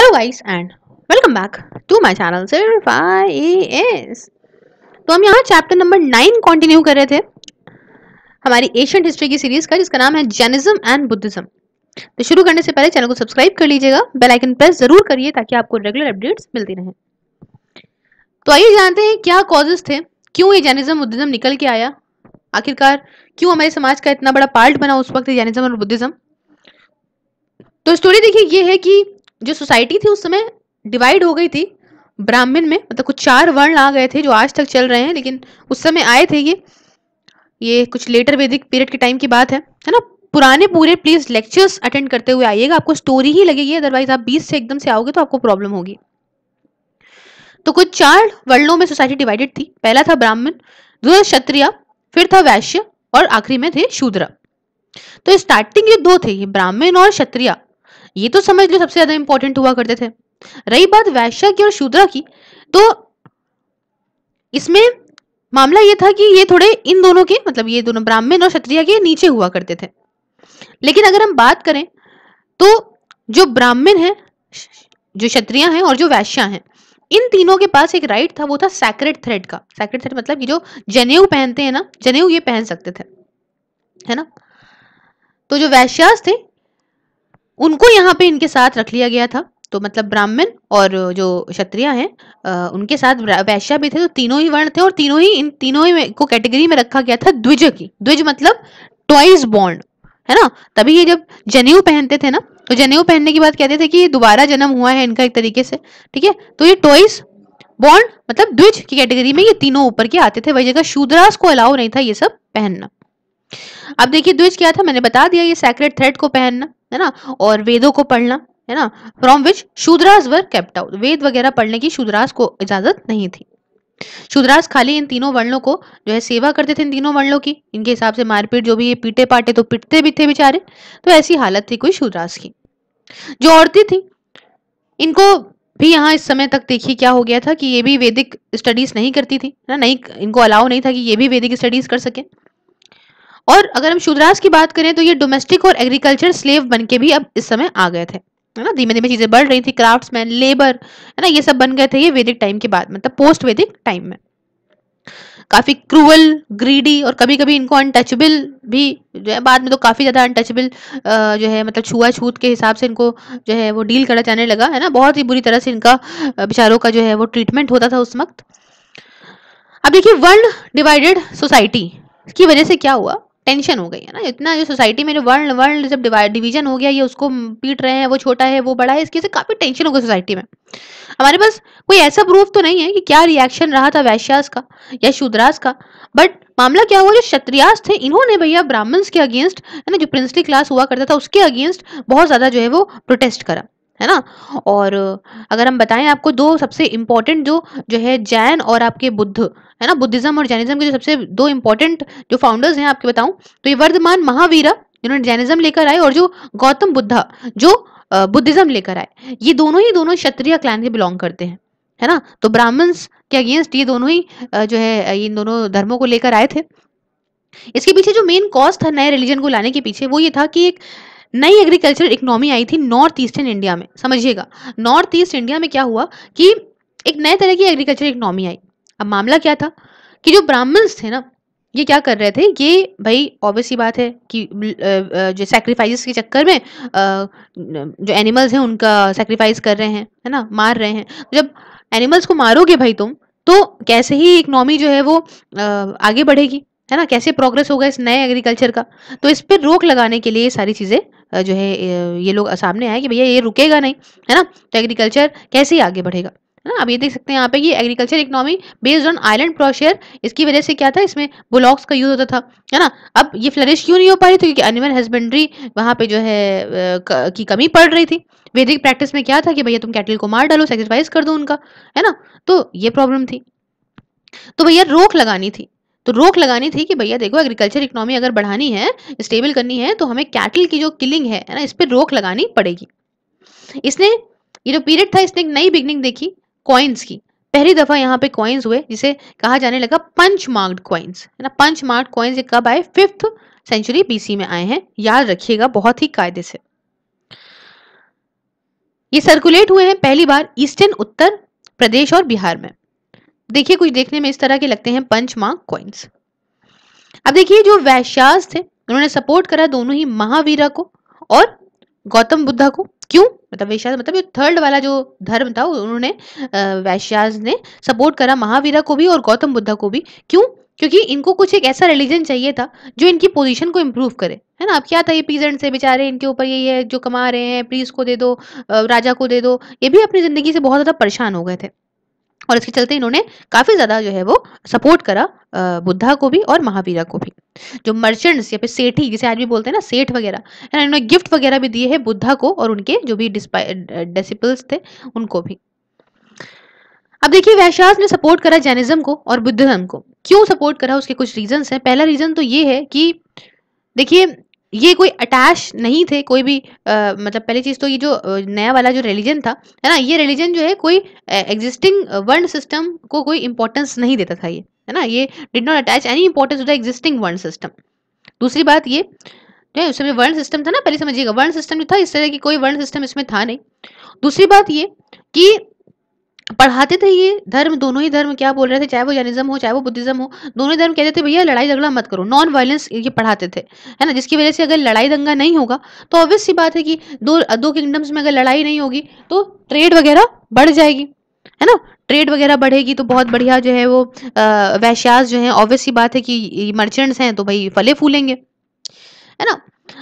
Hello guys and welcome back to my channel सिर्फ एस तो हम यहाँ चैप्टर नंबर नाइन कंटिन्यू कर रहे थे हमारी एशियन हिस्ट्री की सीरीज का जिसका नाम है जैनिज्म एंड बुद्धिज्म तो शुरू करने से पहले चैनल को सब्सक्राइब कर लीजिएगा बेल आइकन प्रेस जरूर करिए ताकि आपको रेगुलर अपडेट्स मिलती रहे तो आइए जानते हैं क्या कॉजेज थे क्यों ये जैनिज्म बुद्धिज्म निकल के आया आखिरकार क्यों हमारे समाज का इतना बड़ा पार्ट बना उस वक्त जैनिज्म और बुद्धिज्म तो स्टोरी देखिए ये है कि जो सोसाइटी थी उस समय डिवाइड हो गई थी ब्राह्मण में मतलब कुछ चार वर्ण आ गए थे जो आज तक चल रहे हैं लेकिन उस समय आए थे ये ये कुछ लेटर वैदिक पीरियड के टाइम की बात है है ना पुराने पूरे प्लीज लेक्चर्स अटेंड करते हुए आइएगा आपको स्टोरी ही लगेगी अदरवाइज आप बीस से एकदम से आओगे तो आपको प्रॉब्लम होगी तो कुछ चार वर्णों में सोसाइटी डिवाइडेड थी पहला था ब्राह्मण दूसरा क्षत्रिय फिर था वैश्य और आखिरी में थे शूद्र तो स्टार्टिंग ये दो थे ये ब्राह्मण और क्षत्रिय ये तो समझ लो सबसे ज्यादा इंपॉर्टेंट हुआ करते थे रही बात वैश्य की और शूद्रा की तो इसमें मामला ये था कि ये थोड़े इन दोनों के मतलब ये दोनों ब्राह्मण और क्षत्रिय के नीचे हुआ करते थे लेकिन अगर हम बात करें तो जो ब्राह्मण है जो क्षत्रिय हैं और जो वैश्या हैं इन तीनों के पास एक राइट था वो था सैक्रेट थ्रेड का सैक्रेट थ्रेड मतलब कि जो जनेऊ पहनते हैं ना जनेऊ ये पहन सकते थे है ना तो जो वैश्यास थे उनको यहाँ पे इनके साथ रख लिया गया था तो मतलब ब्राह्मण और जो क्षत्रिय हैं उनके साथ वैश्या भी थे तो तीनों ही वर्ण थे और तीनों ही इन तीनों ही को कैटेगरी में रखा गया था द्विज की द्विज मतलब ट्वाइस बॉन्ड है ना तभी ये जब जनेऊ पहनते थे ना तो जनेऊ पहनने की बात कहते थे कि दोबारा जन्म हुआ है इनका एक तरीके से ठीक है तो ये ट्वाइस बॉन्ड मतलब द्विज की कैटेगरी में ये तीनों ऊपर के आते थे वही जगह शूद्रास को अलाउ नहीं था ये सब पहनना अब देखिए द्विज क्या था मैंने बता दिया ये सैक्रेट थ्रेड को पहनना है ना और वेदों को पढ़ना है ना from which Shudras were kept out Veda वगैरह पढ़ने की शूद्रास को इजाजत नहीं थी शूद्रास खाली इन तीनों वर्णों को जो है सेवा करते थे इन तीनों वर्णों की इनके हिसाब से मारपीट जो भी ये पीटे पाटे तो पिटते भी थे बेचारे तो ऐसी हालत थी कोई शूद्रास की जो औरतें थी इनको भी यहाँ इस समय तक देखिए क्या हो गया था कि ये भी वैदिक स्टडीज नहीं करती थी ना नहीं इनको अलाउ नहीं था कि ये भी वैदिक स्टडीज कर सके और अगर हम शूद्रास की बात करें तो ये डोमेस्टिक और एग्रीकल्चर स्लेव बन के भी अब इस समय आ गए थे है ना धीमे धीमे चीजें बढ़ रही थी क्राफ्ट्समैन लेबर है ना ये सब बन गए थे ये वैदिक टाइम के बाद मतलब पोस्ट वैदिक टाइम में काफी क्रूअल ग्रीडी और कभी कभी इनको अनटचेबल भी जो है बाद में तो काफी ज्यादा अनटचेबल जो है मतलब छुआ छूत के हिसाब से इनको जो है वो डील करा जाने लगा है ना बहुत ही बुरी तरह से इनका बेचारों का जो है वो ट्रीटमेंट होता था उस वक्त अब देखिए वर्ल्ड डिवाइडेड सोसाइटी की वजह से क्या हुआ टेंशन हो गई है ना इतना जो सोसाइटी में जो वर्ल्ड वर्ल्ड जब डिवीजन हो गया ये उसको पीट रहे हैं वो छोटा है वो बड़ा है इसकी से काफ़ी टेंशन हो गई सोसाइटी में हमारे पास कोई ऐसा प्रूफ तो नहीं है कि क्या रिएक्शन रहा था वैश्यास का या शूद्रास का बट मामला क्या हुआ जो क्षत्रियास थे इन्होंने भैया ब्राह्मण्स के अगेंस्ट है ना जो प्रिंसली क्लास हुआ करता था उसके अगेंस्ट बहुत ज़्यादा जो है वो प्रोटेस्ट करा है ना और अगर हम बताएं आपको दो सबसे इम्पोर्टेंट जो जो है जैन और आपके बुद्ध है ना बुद्धिज्म और जैनिज्म के जो सबसे दो इम्पोर्टेंट जो फाउंडर्स हैं आपके बताऊं तो ये वर्धमान महावीरा जिन्होंने जैनिज्म लेकर आए और जो गौतम बुद्धा जो बुद्धिज्म लेकर आए ये दोनों ही दोनों क्षत्रिय क्लैन से बिलोंग करते हैं है ना तो ब्राह्मण्स के अगेंस्ट ये दोनों ही जो है ये दोनों धर्मों को लेकर आए थे इसके पीछे जो मेन कॉज था नए रिलीजन को लाने के पीछे वो ये था कि एक नई एग्रीकल्चर इकोनॉमी आई थी नॉर्थ ईस्टर्न इंडिया में समझिएगा नॉर्थ ईस्ट इंडिया में क्या हुआ कि एक नए तरह की एग्रीकल्चर इकोनॉमी आई अब मामला क्या था कि जो ब्राह्मण्स थे ना ये क्या कर रहे थे ये भाई ऑब्वियस ही बात है कि जो सेक्रीफाइस के चक्कर में जो एनिमल्स हैं उनका सेक्रीफाइस कर रहे हैं है ना मार रहे हैं जब एनिमल्स को मारोगे भाई तुम तो कैसे ही इकनॉमी जो है वो आगे बढ़ेगी है ना कैसे प्रोग्रेस होगा इस नए एग्रीकल्चर का तो इस पर रोक लगाने के लिए ये सारी चीज़ें जो है ये लोग सामने आए कि भैया ये रुकेगा नहीं है ना तो एग्रीकल्चर कैसे आगे बढ़ेगा है ना अब ये देख सकते हैं यहाँ पे कि agriculture economy based on iron ploughshare इसकी वजह से क्या था इसमें ब्लॉक्स का यूज होता था है ना अब ये फ्लरिश क्यों नहीं हो पा रही थी क्योंकि एनिमल हस्बेंड्री वहाँ पे जो है की कमी पड़ रही थी वैदिक प्रैक्टिस में क्या था कि भैया तुम कैटल को मार डालो सेक्रीफाइस कर दो उनका है ना तो ये प्रॉब्लम थी तो भैया रोक लगानी थी तो रोक लगानी थी कि भैया देखो एग्रीकल्चर इकोनॉमी अगर बढ़ानी है स्टेबल करनी है तो हमें कैटल की जो किलिंग है ना इस पर रोक लगानी पड़ेगी इसने ये जो पीरियड था इसने एक नई बिगनिंग देखी कॉइन्स की पहली दफ़ा यहाँ पे कॉइन्स हुए जिसे कहा जाने लगा पंच मार्क्ड कॉइन्स है ना पंच मार्क्ड कॉइन्स ये कब आए फिफ्थ सेंचुरी बीसी में आए हैं याद रखिएगा बहुत ही कायदे से ये सर्कुलेट हुए हैं पहली बार ईस्टर्न उत्तर प्रदेश और बिहार में देखिए कुछ देखने में इस तरह के लगते हैं पंच मार्क कॉइन्स अब देखिए जो वैश्यास थे उन्होंने सपोर्ट करा दोनों ही महावीरा को और गौतम बुद्धा को क्यों मतलब वैश्यास मतलब ये थर्ड वाला जो धर्म था उन्होंने वैश्यास ने सपोर्ट करा महावीरा को भी और गौतम बुद्धा को भी क्यों क्योंकि इनको कुछ एक ऐसा रिलीजन चाहिए था जो इनकी पोजीशन को इम्प्रूव करे है ना अब क्या था ये पीजेंट से बेचारे इनके ऊपर ये है जो कमा रहे हैं प्रीस को दे दो राजा को दे दो ये भी अपनी ज़िंदगी से बहुत ज़्यादा परेशान हो गए थे और इसके चलते इन्होंने काफ़ी ज़्यादा जो है वो सपोर्ट करा बुद्धा को भी और महावीरा को भी जो मर्चेंट्स या फिर सेठी जिसे आज भी बोलते हैं ना सेठ वगैरह इन्होंने गिफ्ट वगैरह भी दिए हैं बुद्धा को और उनके जो भी डिसिपल्स थे उनको भी अब देखिए वैशास ने सपोर्ट करा जैनिज्म को और बुद्धिज्म को क्यों सपोर्ट करा उसके कुछ रीजंस हैं पहला रीजन तो ये है कि देखिए ये कोई अटैच नहीं थे कोई भी आ, मतलब पहली चीज़ तो ये जो नया वाला जो रिलीजन था है ना ये रिलीजन जो है कोई एग्जिस्टिंग वर्ल्ड सिस्टम को कोई इंपॉर्टेंस नहीं देता था ये है ना ये did not attach any importance to the existing world system दूसरी बात ये जो है उस समय सिस्टम था ना पहले समझिएगा वर्ल्ड सिस्टम जो था इस तरह की कोई वर्ल्ड सिस्टम इसमें था नहीं दूसरी बात ये कि पढ़ाते थे ये धर्म दोनों ही धर्म क्या बोल रहे थे चाहे वो जैनिज्म हो चाहे वो बुद्धिज्म हो दोनों ही धर्म कहते थे भैया लड़ाई झगड़ा मत करो नॉन वायलेंस ये पढ़ाते थे है ना जिसकी वजह से अगर लड़ाई दंगा नहीं होगा तो ऑब्वियस सी बात है कि दो दो किंगडम्स में अगर लड़ाई नहीं होगी तो ट्रेड वगैरह बढ़ जाएगी है ना ट्रेड वगैरह बढ़ेगी तो बहुत बढ़िया जो है वो वैश्यास जो है ऑब्वियस सी बात है कि मर्चेंट्स हैं तो भाई फले फूलेंगे है ना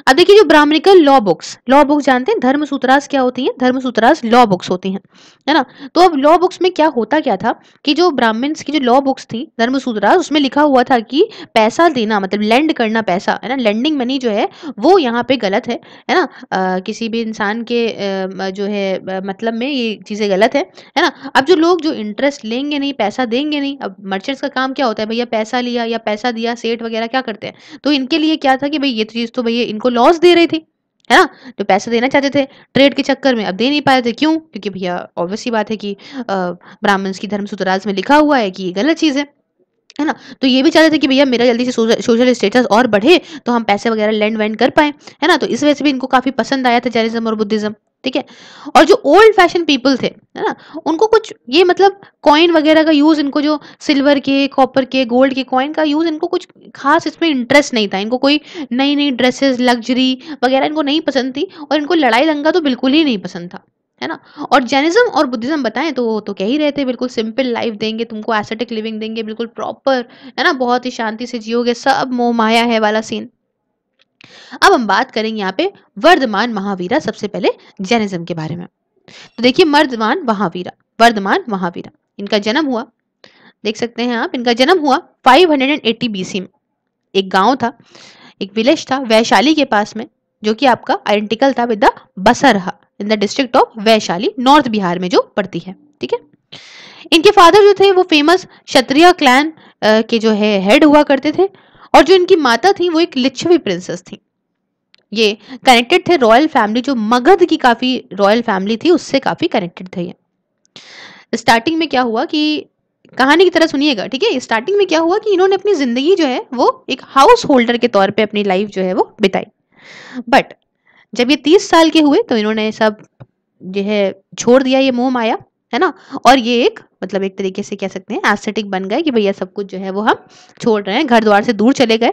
अब देखिए जो Brahmanical law books law books जानते हैं धर्म सूत्रास क्या होती है धर्म सूत्रास लॉ बुक्स होती हैं है ना तो अब लॉ बुक्स में क्या होता क्या था कि जो ब्राह्मण्स की जो लॉ बुक्स थी धर्म सूत्रास उसमें लिखा हुआ था कि पैसा देना मतलब लैंड करना पैसा है ना लैंडिंग मनी जो है वो यहाँ पे गलत है है ना आ, किसी भी इंसान के आ, जो है मतलब में ये चीज़ें गलत है है ना अब जो लोग जो इंटरेस्ट लेंगे नहीं पैसा देंगे नहीं अब मर्चेंट्स का काम क्या होता है भैया पैसा लिया या पैसा दिया सेठ वगैरह क्या करते हैं तो इनके लिए क्या था कि भाई ये चीज़ तो भैया इनको लॉस दे रही थी है ना जो पैसे देना चाहते थे ट्रेड के चक्कर में अब दे नहीं पाए थे क्यों क्योंकि भैया ऑब्वियस ही बात है कि ब्राह्मण्स की धर्म सूत्राज में लिखा हुआ है कि ये गलत चीज़ है है ना तो ये भी चाहते थे कि भैया मेरा जल्दी से सोशल स्टेटस और बढ़े तो हम पैसे वगैरह लैंड वैंड कर पाए है ना तो इस वजह से भी इनको काफ़ी पसंद आया था जैनिज्म और बुद्धिज्म ठीक है और जो ओल्ड फैशन पीपल थे है ना उनको कुछ ये मतलब कॉइन वगैरह का यूज़ इनको जो सिल्वर के कॉपर के गोल्ड के कॉइन का यूज़ इनको कुछ खास इसमें इंटरेस्ट नहीं था इनको कोई नई नई ड्रेसेस लग्जरी वगैरह इनको नहीं पसंद थी और इनको लड़ाई दंगा तो बिल्कुल ही नहीं पसंद था है ना और जैनिज्म और बुद्धिज्म बताएं तो तो कह ही रहे थे बिल्कुल सिंपल लाइफ देंगे तुमको एसेटिक लिविंग देंगे बिल्कुल प्रॉपर है ना बहुत ही शांति से जियोगे सब मोह माया है वाला सीन अब हम बात करेंगे यहाँ पे वर्धमान महावीरा सबसे पहले जैनिज्म के बारे में तो देखिए मर्दमान महावीरा वर्धमान महावीरा इनका जन्म हुआ देख सकते हैं आप इनका जन्म हुआ 580 बीसी में एक गांव था एक विलेज था वैशाली के पास में जो कि आपका आइडेंटिकल था with the Basarh in the district of Vaishali north Bihar में जो पड़ती है ठीक है इनके फादर जो थे वो फेमस क्षत्रिय क्लैन के जो है हेड हुआ करते थे और जो इनकी माता थी वो एक लिच्छवी प्रिंसेस थी ये कनेक्टेड थे रॉयल फैमिली जो मगध की काफी रॉयल फैमिली थी उससे काफी कनेक्टेड थे ये स्टार्टिंग में क्या हुआ कि कहानी की तरह सुनिएगा ठीक है स्टार्टिंग में क्या हुआ कि इन्होंने अपनी जिंदगी जो है वो एक हाउस होल्डर के तौर पे अपनी लाइफ जो है वो बिताई बट जब ये तीस साल के हुए तो इन्होंने सब जो है छोड़ दिया ये मोह माया है ना और ये एक मतलब एक तरीके से कह सकते हैं एस्थेटिक बन गए कि भैया सब कुछ जो है वो हम छोड़ रहे हैं घर द्वार से दूर चले गए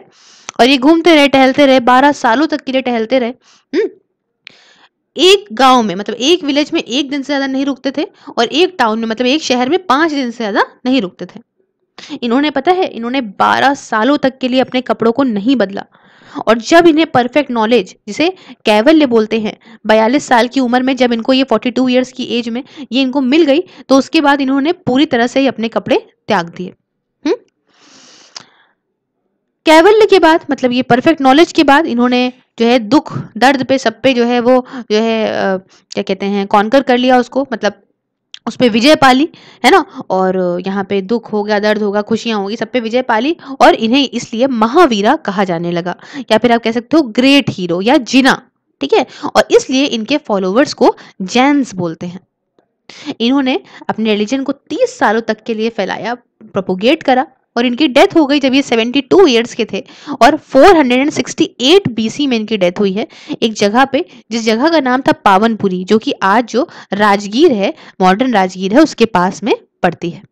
और ये घूमते रहे टहलते रहे बारह सालों तक के लिए टहलते रहे हम्म एक गांव में मतलब एक विलेज में एक दिन से ज्यादा नहीं रुकते थे और एक टाउन में मतलब एक शहर में पांच दिन से ज्यादा नहीं रुकते थे इन्होंने पता है इन्होंने बारह सालों तक के लिए अपने कपड़ों को नहीं बदला और जब इन्हें परफेक्ट नॉलेज जिसे कैवल्य बोलते हैं बयालीस साल की उम्र में जब इनको ये फोर्टी टू ईयर्स की एज में ये इनको मिल गई तो उसके बाद इन्होंने पूरी तरह से ही अपने कपड़े त्याग दिए कैवल्य हम्म? के बाद मतलब ये परफेक्ट नॉलेज के बाद इन्होंने जो है दुख दर्द पे सब पे जो है वो जो है क्या कहते हैं कॉन्कर कर लिया उसको मतलब उस पर विजय पाली है ना और यहाँ पे दुख हो गया दर्द होगा खुशियां होगी सब पे विजय पाली और इन्हें इसलिए महावीरा कहा जाने लगा या फिर आप कह सकते हो ग्रेट हीरो या जिना ठीक है और इसलिए इनके फॉलोअर्स को जैंस बोलते हैं इन्होंने अपने रिलीजन को 30 सालों तक के लिए फैलाया प्रोपोगेट करा और इनकी डेथ हो गई जब ये 72 ईयर्स के थे और 468 बीसी में इनकी डेथ हुई है एक जगह पे जिस जगह का नाम था पावनपुरी जो कि आज जो राजगीर है मॉडर्न राजगीर है उसके पास में पड़ती है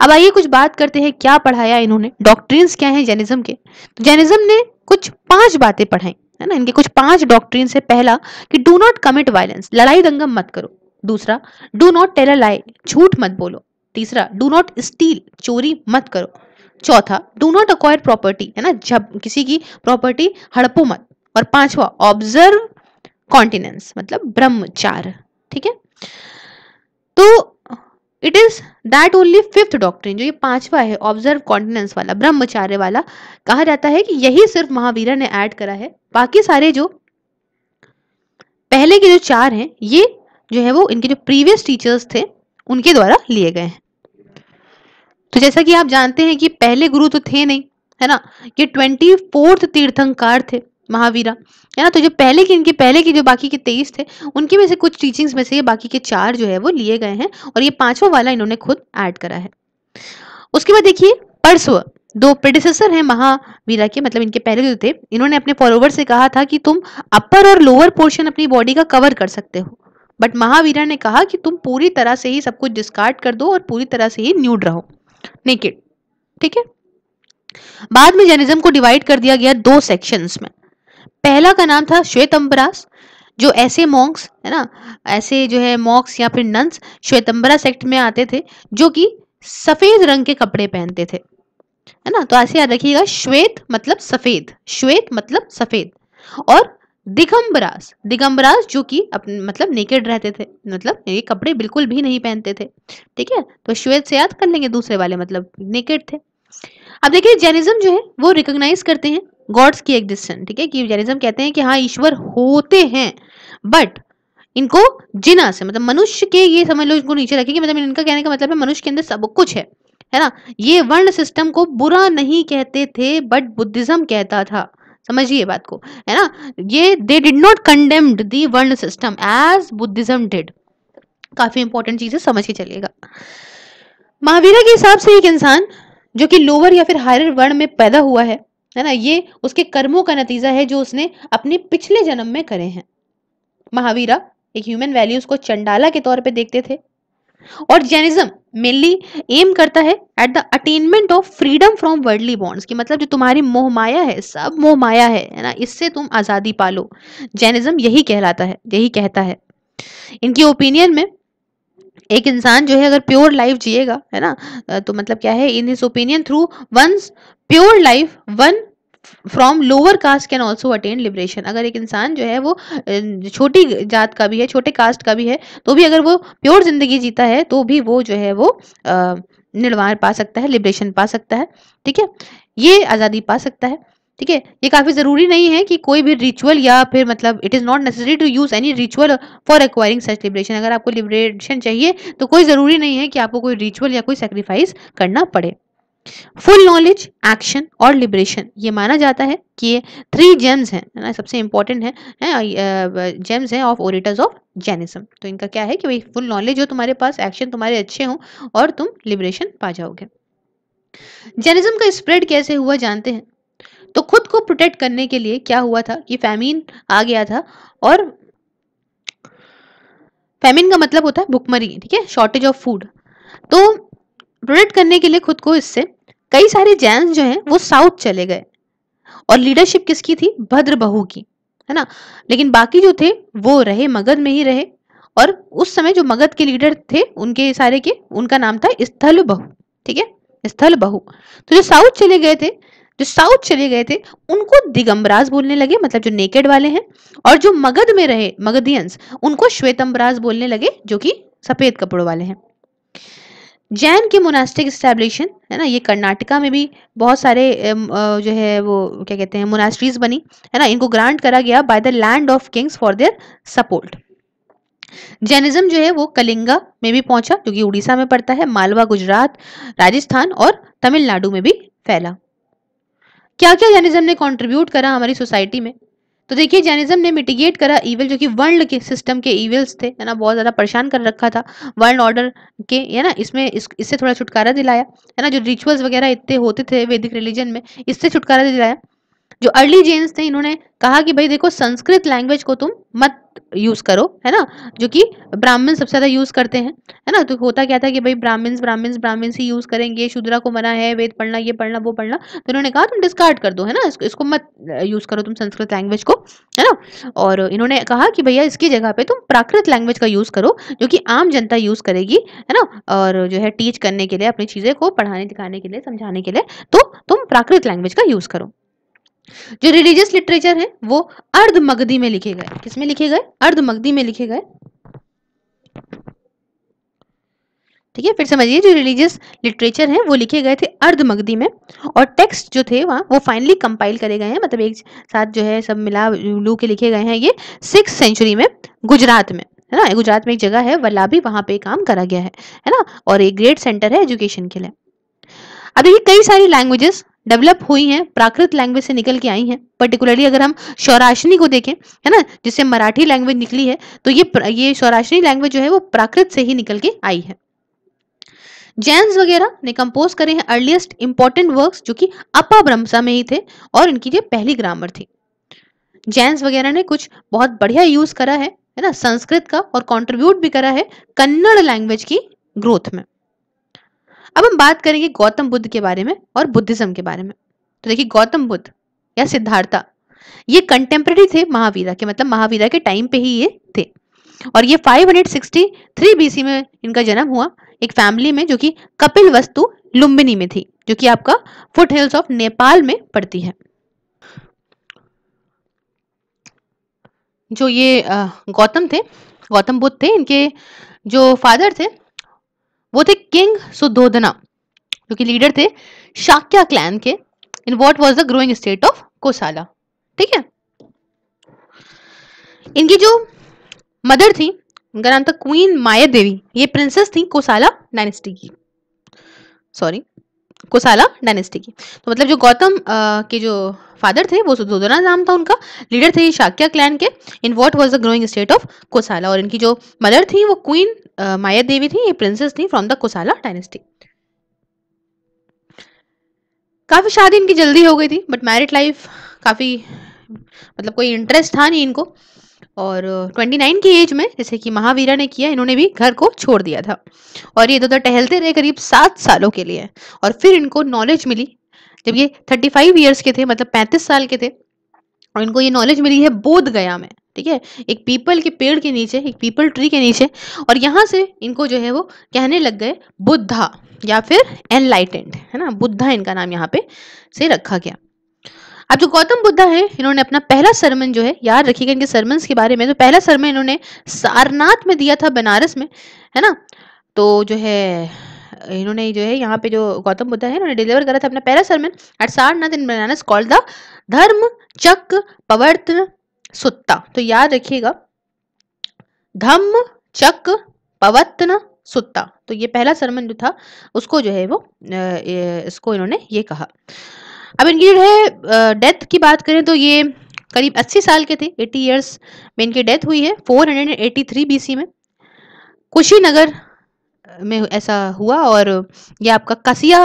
अब आइए कुछ बात करते हैं क्या पढ़ाया इन्होंने डॉक्ट्रिन्स क्या है जैनिज्म के तो जैनिज्म ने कुछ पांच बातें पढ़ाई है ना इनके कुछ पांच डॉक्टर है पहला कि डू नॉट कमिट वायलेंस लड़ाई दंगम मत करो दूसरा do not tell a lie झूठ मत बोलो तीसरा डू नॉट स्टील चोरी मत करो चौथा डू नॉट अक्वायर प्रॉपर्टी है ना जब किसी की प्रॉपर्टी हड़पो मत और पांचवा ऑब्जर्व कॉन्टिनेंस मतलब ब्रह्मचार ठीक है तो it is that only fifth doctrine जो ये पांचवा है ऑब्जर्व कॉन्टिनेंस वाला ब्रह्मचार्य वाला कहा जाता है कि यही सिर्फ महावीरा ने ऐड करा है बाकी सारे जो पहले के जो चार हैं ये जो है वो इनके जो प्रीवियस टीचर्स थे उनके द्वारा लिए गए हैं तो जैसा कि आप जानते हैं कि पहले गुरु तो थे नहीं है ना ये ट्वेंटी फोर्थ तीर्थंकार थे महावीरा है ना तो जो पहले के इनके पहले के जो बाकी के तेईस थे उनके में से कुछ टीचिंग्स में से ये बाकी के चार जो है वो लिए गए हैं और ये पांचवा वाला इन्होंने खुद ऐड करा है उसके बाद देखिए परसव दो प्रेडिसेसर हैं महावीरा के मतलब इनके पहले जो थे इन्होंने अपने फॉलोवर से कहा था कि तुम अपर और लोअर पोर्शन अपनी बॉडी का कवर कर सकते हो बट महावीरा ने कहा कि तुम पूरी तरह से ही सब कुछ डिस्कार्ड कर दो और पूरी तरह से ही न्यूड रहो नेकेड ठीक है बाद में जैनिज्म को डिवाइड कर दिया गया दो सेक्शंस में पहला का नाम था श्वेत अम्बरास जो ऐसे मॉन्क्स है ना ऐसे जो है मॉक्स या फिर नंस श्वेतंबरा सेक्ट में आते थे जो कि सफेद रंग के कपड़े पहनते थे है ना तो ऐसे याद रखिएगा श्वेत मतलब सफेद श्वेत मतलब सफेद और दिगंबरास दिगंबरास जो कि अपने मतलब नेकेड रहते थे मतलब ये कपड़े बिल्कुल भी नहीं पहनते थे ठीक है तो श्वेत से याद कर लेंगे दूसरे वाले मतलब नेकेड थे अब देखिए जैनिज्म जो है वो रिकॉग्नाइज करते हैं गॉड्स की एग्जिस्टेंस ठीक है कि जैनिज्म कहते हैं कि हाँ ईश्वर होते हैं बट इनको जिना से मतलब मनुष्य के ये समझ लो इनको नीचे रखेंगे मतलब इनका कहने का मतलब है मनुष्य के अंदर सब कुछ है है ना ये वर्ण सिस्टम को बुरा नहीं कहते थे बट बुद्धिज्म कहता था समझिए बात को है ना ये they did not condemned the system as Buddhism did काफी इंपॉर्टेंट चीज है समझ के चलिएगा महावीरा के हिसाब से एक इंसान जो कि लोअर या फिर हायर वर्ण में पैदा हुआ है है ना ये उसके कर्मों का नतीजा है जो उसने अपने पिछले जन्म में करे हैं महावीरा एक ह्यूमन वैल्यूज को चंडाला के तौर पे देखते थे और जैनिज्म मेनली एम करता है at the attainment of freedom from worldly bonds की मतलब जो तुम्हारी मोहमाया है सब मोहमाया है ना इससे तुम आज़ादी पालो जैनिज्म यही कहलाता है यही कहता है इनकी ओपिनियन में एक इंसान जो है अगर प्योर लाइफ जिएगा है ना तो मतलब क्या है in his opinion through one's pure life one from lower caste can also attain liberation अगर एक इंसान जो है वो छोटी जात का भी है छोटे कास्ट का भी है तो भी अगर वो प्योर जिंदगी जीता है तो भी वो जो है वो निर्वाण पा सकता है लिबरेशन पा सकता है ठीक है ये आज़ादी पा सकता है ठीक है ये काफ़ी ज़रूरी नहीं है कि कोई भी रिचुअल या फिर मतलब it is not necessary to use any ritual for acquiring such liberation अगर आपको लिबरेशन चाहिए तो कोई ज़रूरी नहीं है कि आपको कोई रिचुअल या कोई सेक्रीफाइस करना पड़े फुल नॉलेज एक्शन और लिबरेशन ये माना जाता है कि ये थ्री जेम्स हैं है ना सबसे इंपॉर्टेंट है, जेम्स हैं ऑफ ओरिटर्स ऑफ जैनिज्म तो इनका क्या है कि भाई फुल नॉलेज हो तुम्हारे पास एक्शन तुम्हारे अच्छे हों और तुम लिबरेशन पा जाओगे जैनिज्म का स्प्रेड कैसे हुआ जानते हैं तो खुद को प्रोटेक्ट करने के लिए क्या हुआ था कि फैमिन आ गया था और फैमिन का मतलब होता है भुखमरी ठीक है शॉर्टेज ऑफ फूड तो प्रोटेक्ट करने के लिए खुद को इससे कई सारे जैन जो हैं वो साउथ चले गए और लीडरशिप किसकी थी भद्र बहु की है ना लेकिन बाकी जो थे वो रहे मगध में ही रहे और उस समय जो मगध के लीडर थे उनके सारे के उनका नाम था स्थल बहु ठीक है स्थल बहु तो जो साउथ चले गए थे जो साउथ चले गए थे उनको दिगंबराज बोलने लगे मतलब जो नेकेड वाले हैं और जो मगध में रहे मगधियंस उनको श्वेतम्बराज बोलने लगे जो कि सफेद कपड़ों वाले हैं जैन के मोनास्टिक इस्टेब्लिशन है ना ये कर्नाटका में भी बहुत सारे जो है वो क्या कहते हैं मोनास्ट्रीज बनी है ना इनको ग्रांट करा गया by the land of kings for their support Jainism जो है वो कलिंगा में भी पहुंचा जो कि उड़ीसा में पड़ता है मालवा गुजरात राजस्थान और तमिलनाडु में भी फैला क्या क्या जैनिज्म ने कंट्रीब्यूट करा हमारी सोसाइटी में तो देखिए जैनिज्म ने मिटिगेट करा इविल जो कि वर्ल्ड के सिस्टम के इविल्स थे है ना बहुत ज़्यादा परेशान कर रखा था वर्ल्ड ऑर्डर के है ना इसमें इस, इससे थोड़ा छुटकारा दिलाया है ना जो रिचुअल्स वगैरह इतने होते थे वैदिक रिलीजन में इससे छुटकारा दिलाया जो अर्ली जेन्स थे इन्होंने कहा कि भाई देखो संस्कृत लैंग्वेज को तुम मत यूज करो है ना जो कि ब्राह्मण सबसे ज्यादा यूज करते हैं है ना तो होता क्या था कि भाई ब्राह्मण ब्राह्मण ब्राह्मण ही यूज करेंगे शुद्रा को मना है वेद पढ़ना ये पढ़ना वो पढ़ना तो इन्होंने कहा तुम डिस्कार्ड कर दो है ना इसको, इसको मत यूज करो तुम संस्कृत लैंग्वेज को है ना और इन्होंने कहा कि भैया इसकी जगह पे तुम प्राकृत लैंग्वेज का यूज करो जो कि आम जनता यूज करेगी है ना और जो है टीच करने के लिए अपनी चीजें को पढ़ाने दिखाने के लिए समझाने के लिए तो तुम प्राकृत लैंग्वेज का यूज करो जो रिलीजियस लिटरेचर है वो अर्ध मगधी में लिखे गए किसमें लिखे गए अर्ध मगधी में लिखे गए ठीक है फिर समझिए जो रिलीजियस लिटरेचर है वो लिखे गए थे अर्ध मगधी में और टेक्स्ट जो थे वहाँ वो फाइनली कंपाइल करे गए हैं मतलब एक साथ जो है सब मिला लू के लिखे गए हैं ये सिक्स सेंचुरी में गुजरात में है ना गुजरात में एक जगह है वल्लाभी वहाँ पे काम करा गया है है ना और एक ग्रेट सेंटर है एजुकेशन के लिए अब देखिए कई सारी लैंग्वेजेस डेवलप हुई हैं प्राकृत लैंग्वेज से निकल के आई हैं पर्टिकुलरली अगर हम सौराशनी को देखें है ना जिससे मराठी लैंग्वेज निकली है तो ये ये सौराशनी लैंग्वेज जो है वो प्राकृत से ही निकल के आई है जैन्स वगैरह ने कंपोज करे हैं अर्लिएस्ट इंपॉर्टेंट वर्क्स जो कि अपा में ही थे और इनकी जो पहली ग्रामर थी जैन्स वगैरह ने कुछ बहुत बढ़िया यूज करा है है ना संस्कृत का और कंट्रीब्यूट भी करा है कन्नड़ लैंग्वेज की ग्रोथ में अब हम बात करेंगे गौतम बुद्ध के बारे में और बुद्धिज्म के बारे में तो देखिए गौतम बुद्ध या सिद्धार्था ये कंटेम्प्रेरी थे महावीरा के मतलब महावीरा के टाइम पे ही ये थे और ये 563 बीसी में इनका जन्म हुआ एक फैमिली में जो कि कपिल वस्तु लुम्बिनी में थी जो कि आपका फुट हिल्स ऑफ नेपाल में पड़ती है जो ये गौतम थे गौतम बुद्ध थे इनके जो फादर थे वो थे किंग सुधोधना जो कि लीडर थे शाक्या क्लैन के in what was the growing state of Kosala ठीक है इनकी जो मदर थी उनका नाम था क्वीन माया देवी ये प्रिंसेस थी कोसाला डायनेस्टी की सॉरी कोसाला डायनेस्टी की तो मतलब जो गौतम के जो फादर थे वो सुधोधना नाम था उनका लीडर थे शाक्या क्लैन के in what was the growing state of Kosala और इनकी जो मदर थी वो क्वीन माया देवी थी ये प्रिंसेस थी फ्रॉम द कोसाला डायनेस्टी काफ़ी शादी इनकी जल्दी हो गई थी बट मैरिड लाइफ काफ़ी मतलब कोई इंटरेस्ट था नहीं इनको और 29 की एज में जैसे कि महावीरा ने किया इन्होंने भी घर को छोड़ दिया था और ये इधर उधर टहलते रहे करीब सात सालों के लिए और फिर इनको नॉलेज मिली जब ये 35 इयर्स के थे मतलब 35 साल के थे और इनको ये नॉलेज मिली है बोध गया में ठीक है एक पीपल के पेड़ के नीचे एक पीपल ट्री के नीचे और यहाँ से इनको जो है वो कहने लग गए बुद्धा या फिर एनलाइटेंड है ना बुद्धा इनका नाम यहाँ पे से रखा गया अब जो गौतम बुद्धा है इन्होंने अपना पहला सरमन जो है याद रखिएगा इनके सरमन के बारे में तो पहला सरमन इन्होंने सारनाथ में दिया था बनारस में है ना तो जो है इन्होंने जो है यहाँ पे जो गौतम बुद्धा है इन्होंने डिलीवर करा था अपना पहला sermon at Sarnath in Banaras called the Dharma Chakra पवर्तन सुत्ता तो याद रखिएगा धम्म चक पवत्न सुत्ता तो ये पहला सरमन जो था उसको जो है वो इसको इन्होंने ये कहा अब इनकी जो है डेथ की बात करें तो ये करीब 80 साल के थे 80 इयर्स में इनकी डेथ हुई है 483 बीसी में कुशीनगर में ऐसा हुआ और ये आपका कसिया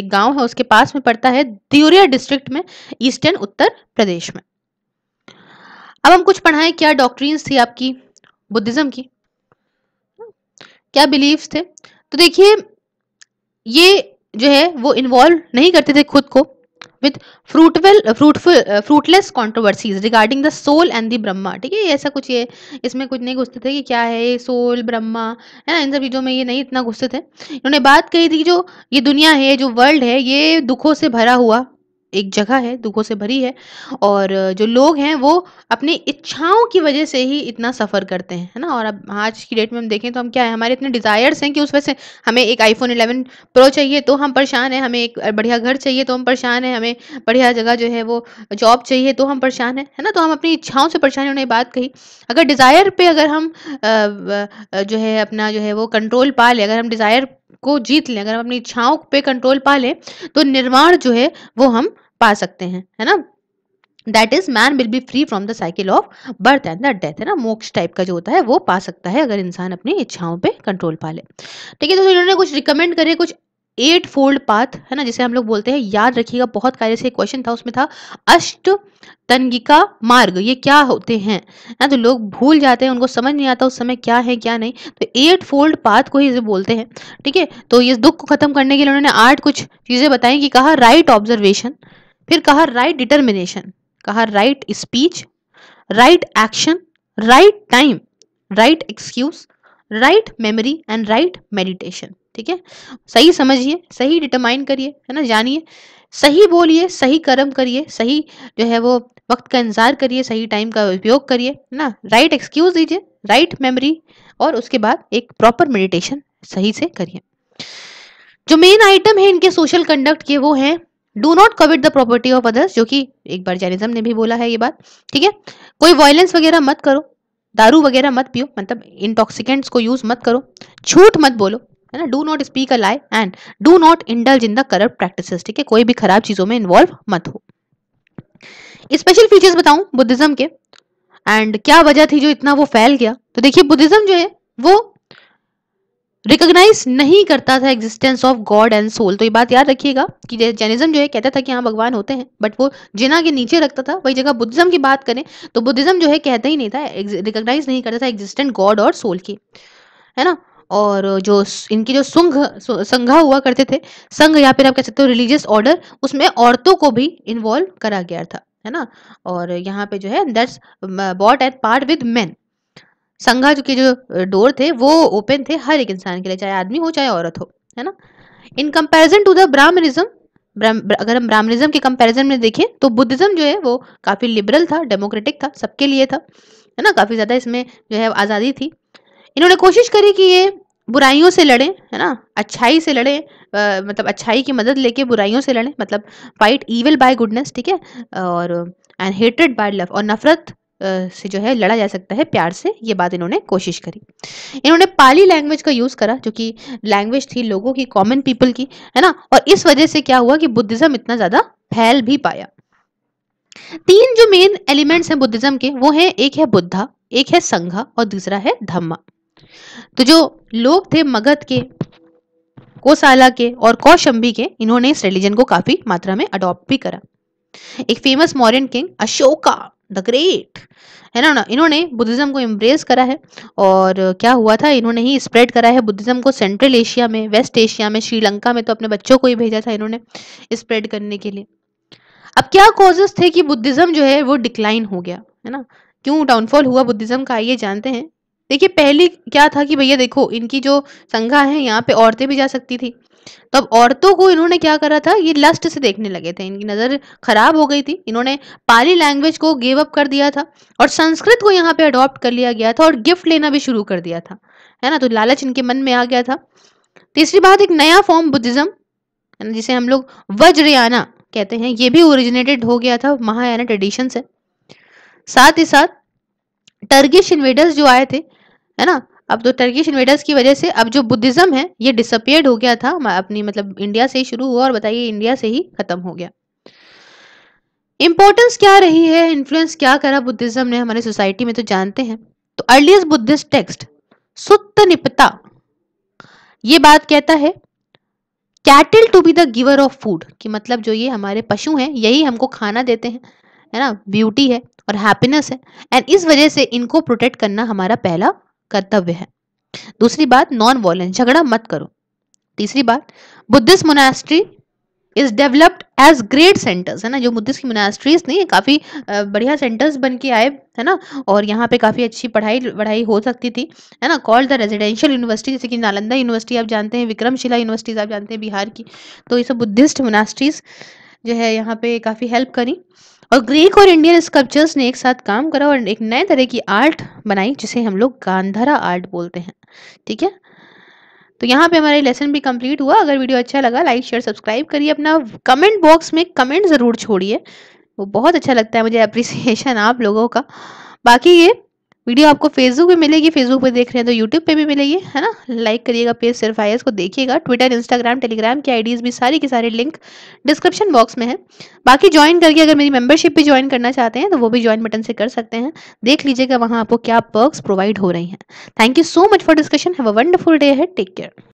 एक गांव है उसके पास में पड़ता है दियोरिया डिस्ट्रिक्ट में ईस्टर्न उत्तर प्रदेश में अब हम कुछ पढ़ाएं क्या डॉक्ट्रीन्स थी आपकी बुद्धिज्म की क्या बिलीव्स थे तो देखिए ये जो है वो इन्वॉल्व नहीं करते थे खुद को विथ फ्रूटवेल fruitful fruitless controversies regarding the soul and the Brahma ठीक है ऐसा कुछ ये इसमें कुछ नहीं घुसते थे कि क्या है सोल ब्रह्मा है ना इन सब चीज़ों में ये नहीं इतना घुसते थे इन्होंने बात कही थी कि जो ये दुनिया है जो वर्ल्ड है ये दुखों से भरा हुआ एक जगह है दुखों से भरी है और जो लोग हैं वो अपनी इच्छाओं की वजह से ही इतना सफ़र करते हैं है ना और अब आज की डेट में हम देखें तो हम क्या है हमारे इतने डिज़ायर्स हैं कि उस वजह से हमें एक आईफोन 11 प्रो चाहिए तो हम परेशान हैं हमें एक बढ़िया घर चाहिए तो हम परेशान हैं हमें बढ़िया जगह जो है वो जॉब चाहिए तो हम परेशान हैं है ना तो हम अपनी इच्छाओं से परेशान उन्होंने बात कही अगर डिज़ायर पर अगर हम जो है अपना जो है वो कंट्रोल पा ले अगर हम डिज़ायर को जीत लें अगर हम अपनी इच्छाओं पे कंट्रोल पा लें तो निर्माण जो है वो हम पा सकते हैं है ना that is man will be free from the cycle of birth and the death है ना मोक्ष टाइप का जो होता है वो पा सकता है अगर इंसान अपनी इच्छाओं पे कंट्रोल पा ले ठीक है तो इन्होंने कुछ रिकमेंड करे कुछ एट फोल्ड पाथ है ना जिसे हम लोग बोलते हैं याद रखिएगा बहुत कार्य से क्वेश्चन था उसमें था अष्ट तंगिका मार्ग ये क्या होते हैं ना तो लोग भूल जाते हैं उनको समझ नहीं आता उस समय क्या है क्या नहीं तो एट फोल्ड पाथ को ही इसे बोलते हैं ठीक है तो ये दुख को खत्म करने के लिए उन्होंने आठ कुछ चीजें बताई कि कहा राइट ऑब्जर्वेशन फिर कहा राइट डिटर्मिनेशन कहा right speech right action right time right excuse right memory and right meditation ठीक है सही समझिए सही डिटरमाइन करिए है ना जानिए सही बोलिए सही कर्म करिए सही जो है वो वक्त का इंतजार करिए सही टाइम का उपयोग करिए है ना राइट एक्सक्यूज दीजिए राइट मेमोरी और उसके बाद एक प्रॉपर मेडिटेशन सही से करिए जो मेन आइटम है इनके सोशल कंडक्ट के वो हैं do not covet the property of others जो कि एक बार जैनिज्म ने भी बोला है ये बात ठीक है कोई वॉयलेंस वगैरह मत करो दारू वगैरह मत पियो मतलब इंटॉक्सिकेंट्स को यूज मत करो झूठ मत बोलो है ना do not speak a lie and do not indulge in the corrupt practice ठीक है कोई भी खराब चीजों में इन्वॉल्व मत हो स्पेशल फीचर्स बताऊं बुद्धिज्म के एंड क्या वजह थी जो इतना वो फैल गया तो देखिए बुद्धिज्म जो है वो रिकॉग्नाइज नहीं करता था existence of God and soul तो ये बात याद रखिएगा कि जैनिज्म जो है कहता था कि हाँ भगवान होते हैं बट वो जिना के नीचे रखता था वही जगह बुद्धिज्म की बात करें तो बुद्धिज्म जो है कहता ही नहीं था रिकॉग्नाइज नहीं करता था एग्जिस्टेंट गॉड और सोल की है ना और जो इनकी जो संघ संघा हुआ करते थे संघ या फिर आप कह सकते हो रिलीजियस ऑर्डर उसमें औरतों को भी इन्वॉल्व करा गया था है ना और यहाँ पे जो है that's about at part with man Sangha के जो डोर थे वो ओपन थे हर एक इंसान के लिए चाहे आदमी हो चाहे औरत हो है ना in comparison to the Brahmanism अगर हम ब्राह्मणिज्म के कंपेरिजन में देखें तो बुद्धिज्म जो है वो काफ़ी लिबरल था डेमोक्रेटिक था सबके लिए था है ना काफ़ी ज़्यादा इसमें जो है आज़ादी थी इन्होंने कोशिश करी कि ये बुराइयों से लड़ें है ना अच्छाई से लड़ें मतलब अच्छाई की मदद लेके बुराइयों से लड़ें मतलब फाइट ईविल बाय गुडनेस ठीक है और एंड हेटेड बाय लव और नफरत से जो है लड़ा जा सकता है प्यार से ये बात इन्होंने कोशिश करी इन्होंने पाली लैंग्वेज का यूज़ करा जो कि लैंग्वेज थी लोगों की कॉमन पीपल की है ना और इस वजह से क्या हुआ कि बुद्धिज़्म इतना ज़्यादा फैल भी पाया तीन जो मेन एलिमेंट्स हैं बुद्धिज़्म के वो हैं एक है बुद्धा एक है संघा और दूसरा है धम्मा तो जो लोग थे मगध के कोसाला के और कौशंबी के इन्होंने इस रिलीजन को काफी मात्रा में अडॉप्ट भी करा एक famous Mauryan king Ashoka the Great है ना ना इन्होंने बुद्धिज्म को एम्ब्रेस करा है और क्या हुआ था इन्होंने ही स्प्रेड करा है बुद्धिज्म को सेंट्रल एशिया में वेस्ट एशिया में श्रीलंका में तो अपने बच्चों को ही भेजा था इन्होंने स्प्रेड करने के लिए अब क्या कॉजेस थे कि बुद्धिज्म जो है वो डिक्लाइन हो गया है ना क्यों डाउनफॉल हुआ बुद्धिज्म का आइए जानते हैं देखिए पहले क्या था कि भैया देखो इनकी जो संघा है यहाँ पे औरतें भी जा सकती थी तो अब औरतों को इन्होंने क्या करा था ये लस्ट से देखने लगे थे इनकी नज़र खराब हो गई थी इन्होंने पाली लैंग्वेज को गिव अप कर दिया था और संस्कृत को यहाँ पे अडॉप्ट कर लिया गया था और गिफ्ट लेना भी शुरू कर दिया था है ना तो लालच इनके मन में आ गया था तीसरी बात एक नया फॉर्म बुद्धिज्म जिसे हम लोग वज्रयाना कहते हैं ये भी ओरिजिनेटेड हो गया था महायाना ट्रेडिशन से साथ ही साथ टर्गिश इन्वेडर्स जो आए थे है ना अब तो टर्किश इन्वेडर्स की वजह से अब जो बुद्धिज्म है ये डिसअपियर्ड हो गया था अपनी मतलब इंडिया से ही शुरू हुआ और बताइए इंडिया से ही खत्म हो गया इंपॉर्टेंस क्या रही है इन्फ्लुएंस क्या करा बुद्धिज्म ने हमारे सोसाइटी में तो जानते हैं तो earliest Buddhist text Sutta Nipata ये बात कहता है cattle to be the giver of food कि मतलब जो ये हमारे पशु हैं यही हमको खाना देते हैं है ना ब्यूटी है और हैप्पीनेस है एंड इस वजह से इनको प्रोटेक्ट करना हमारा पहला कर्तव्य है दूसरी बात नॉन वॉयलेंस झगड़ा मत करो तीसरी बात Buddhist monastery is developed as great centres है ना जो बुद्धिस्ट की मोनास्ट्रीज नहीं है काफ़ी बढ़िया सेंटर्स बन के आए है ना और यहाँ पे काफ़ी अच्छी पढ़ाई पढ़ाई हो सकती थी है ना कॉल द रेजिडेंशियल यूनिवर्सिटी जैसे कि नालंदा यूनिवर्सिटी आप जानते हैं विक्रमशिला यूनिवर्सिटीज आप जानते हैं बिहार की तो ये सब बुद्धिस्ट मोनास्ट्रीज जो है यहाँ पे काफ़ी हेल्प करी और ग्रीक और इंडियन स्कल्पचर्स ने एक साथ काम करा और एक नए तरह की आर्ट बनाई जिसे हम लोग गांधारा आर्ट बोलते हैं ठीक है तो यहाँ पे हमारा लेसन भी कंप्लीट हुआ अगर वीडियो अच्छा लगा लाइक शेयर सब्सक्राइब करिए अपना कमेंट बॉक्स में कमेंट ज़रूर छोड़िए वो बहुत अच्छा लगता है मुझे अप्रिसिएशन आप लोगों का बाकी ये वीडियो आपको फेसबुक पे मिलेगी फेसबुक पे देख रहे हैं तो यूट्यूब पे भी मिलेगी है ना लाइक करिएगा पेज सिर्फ आई को देखिएगा ट्विटर इंस्टाग्राम टेलीग्राम की आईडीज़ भी सारी की सारी लिंक डिस्क्रिप्शन बॉक्स में है बाकी ज्वाइन करके अगर मेरी मेंबरशिप भी ज्वाइन करना चाहते हैं तो वो भी ज्वाइन बटन से कर सकते हैं देख लीजिएगा वहाँ आपको क्या पर्क्स प्रोवाइड हो रही हैं thank you so much for discussion have a wonderful day है टेक केयर